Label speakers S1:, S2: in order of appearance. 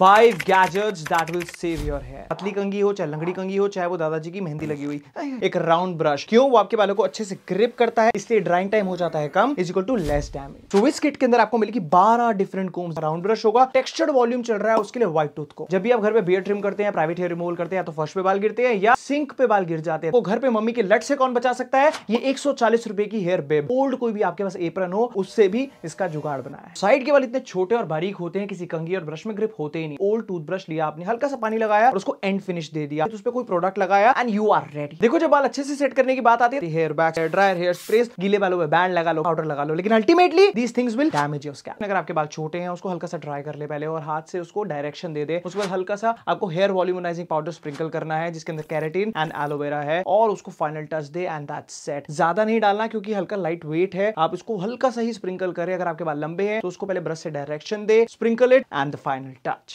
S1: five gadgets that will save your hair पतली कंगी हो चाहे लंगड़ी कंगी हो चाहे वो दादाजी की मेहंदी लगी हुई एक राउंड ब्रश क्यों वो आपके बालों को अच्छे से ग्रिप करता है इसलिए ड्राइंग टाइम हो जाता है कम is equal to less damage तो इस किट के अंदर आपको मिलेगी बारह डिफरेंट कोम्स राउंड ब्रश होगा टेक्सचर्ड वॉल्यूम चल रहा है उसके लिए व्हाइट टूथ को जब भी आप घर पे बियर ट्रिम करते हैं प्राइवेट हेयर रिमूवल करते हैं तो फर्श पे बाल गिरते हैं या सिंक पे बाल गिर जाते हैं वो तो घर पे मम्मी के लट से कौन बचा सकता है ये एक रुपए की हेयर बेब ओल्ड कोई भी आपके पास एप्रन हो उससे भी इसका जुगाड़ बनाया साइड के बाल इतने छोटे और बारीक होते हैं किसी कंगी और ब्रश में ग्रिप होते हैं कोई नहीं ओल्ड टूथब्रश लिया आपने हल्का सा पानी लगाया और उसको एंड फिनिश दे दिया तो उस पर कोई प्रोडक्ट लगाया एंड यू आर रेडी देखो जब बाल अच्छे से सेट करने की बात आती है hair bag hair dryer hair spray गीले बालों में बैंड लगा लो पाउडर लगा लो लेकिन ultimately these things will damage उसका अगर आपके बाल छोटे हैं उसको हल्का सा ड्राई कर ले पहले और हाथ से उसको डायरेक्शन दे दे उसके बाद हल्का सा आपको हेयर वॉल्यूमोनाइजिंग पाउडर स्प्रिंकल करना है जिसके अंदर कैरेटीन एंड एलोवेरा है और उसको फाइनल टच दे एंड दैट सेट ज्यादा नहीं डालना क्योंकि हल्का लाइट वेट है आप इसको हल्का सा ही स्प्रिंकल करें अगर आपके बाल लंबे हैं तो उसको पहले ब्रश से डायरेक्शन दे sprinkle it and the final touch